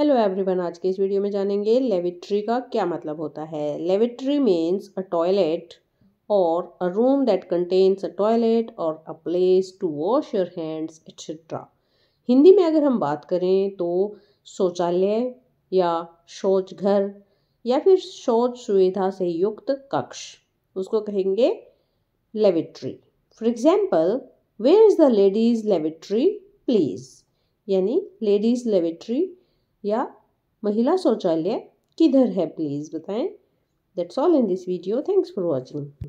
hello everyone आज के इस वीडियो में जानेंगे लेविट्री का क्या मतलब होता है लेविट्री मीन्स अ टॉयलेट और a room that contains a toilet और a place to wash your hands etcetera Hindi में अगर हम बात करें तो शौचालय या शौच घर या फिर शौच सुविधा से युक्त कक्ष उसको कहेंगे lavatory for example where is the ladies lavatory please यानी लेडीज़ लेविट्री या महिला शौचालय किधर है प्लीज़ बताएं that's all in this video thanks for watching